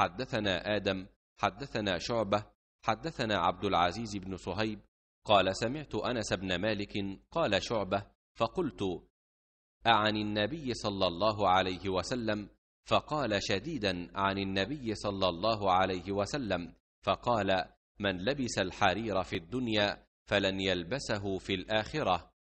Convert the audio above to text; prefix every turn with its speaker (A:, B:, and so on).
A: حدثنا آدم
B: حدثنا
C: شعبة حدثنا عبد العزيز بن صهيب قال سمعت أنس بن مالك قال شعبة فقلت أعن النبي صلى الله عليه وسلم فقال شديدا عن النبي صلى الله عليه وسلم فقال من لبس الحرير في الدنيا فلن يلبسه في
A: الآخرة